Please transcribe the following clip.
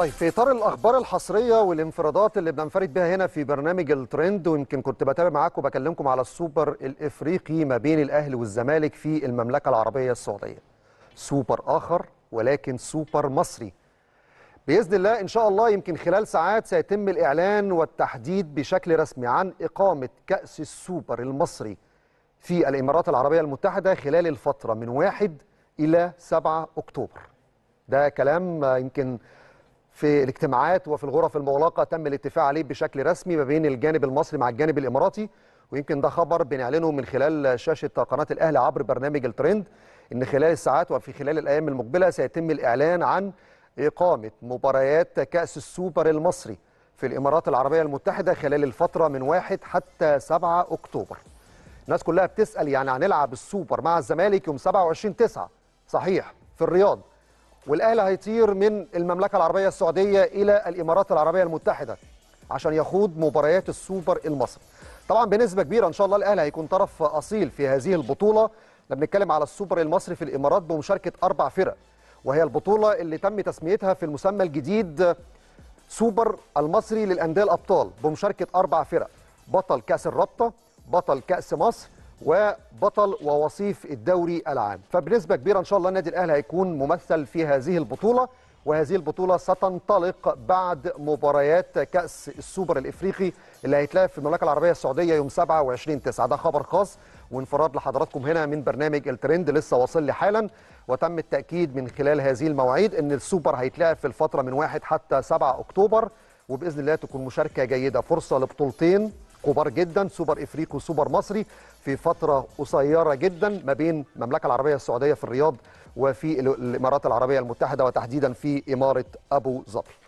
طيب في اطار الاخبار الحصريه والانفرادات اللي بننفرد بها هنا في برنامج الترند ويمكن كنت بتابع معاكم وبكلمكم على السوبر الافريقي ما بين الاهلي والزمالك في المملكه العربيه السعوديه. سوبر اخر ولكن سوبر مصري. باذن الله ان شاء الله يمكن خلال ساعات سيتم الاعلان والتحديد بشكل رسمي عن اقامه كاس السوبر المصري في الامارات العربيه المتحده خلال الفتره من 1 الى 7 اكتوبر. ده كلام يمكن في الاجتماعات وفي الغرف المغلقة تم الاتفاق عليه بشكل رسمي ما بين الجانب المصري مع الجانب الإماراتي ويمكن ده خبر بنعلنه من خلال شاشة قناة الأهلي عبر برنامج الترند إن خلال الساعات وفي خلال الأيام المقبلة سيتم الإعلان عن إقامة مباريات كأس السوبر المصري في الإمارات العربية المتحدة خلال الفترة من 1 حتى 7 أكتوبر الناس كلها بتسأل يعني هنلعب السوبر مع الزمالك يوم 27 9 صحيح في الرياض والاهلي هيطير من المملكه العربيه السعوديه الى الامارات العربيه المتحده عشان يخوض مباريات السوبر المصري طبعا بنسبه كبيره ان شاء الله الاهلي هيكون طرف اصيل في هذه البطوله لما بنتكلم على السوبر المصري في الامارات بمشاركه اربع فرق وهي البطوله اللي تم تسميتها في المسمى الجديد سوبر المصري للانديه الابطال بمشاركه اربع فرق بطل كاس الرابطه بطل كاس مصر وبطل ووصيف الدوري العام فبنسبة كبيرة إن شاء الله النادي الأهلي هيكون ممثل في هذه البطولة وهذه البطولة ستنطلق بعد مباريات كأس السوبر الإفريقي اللي هيتلعب في المملكة العربية السعودية يوم 27 9 ده خبر خاص وانفراد لحضراتكم هنا من برنامج الترند لسه واصل لي حالا وتم التأكيد من خلال هذه المواعيد أن السوبر هيتلعب في الفترة من 1 حتى 7 أكتوبر وبإذن الله تكون مشاركة جيدة فرصة لبطولتين كبار جدا سوبر افريقي وسوبر مصري في فتره قصيره جدا ما بين المملكه العربيه السعوديه في الرياض وفي الامارات العربيه المتحده وتحديدا في اماره ابو ظبي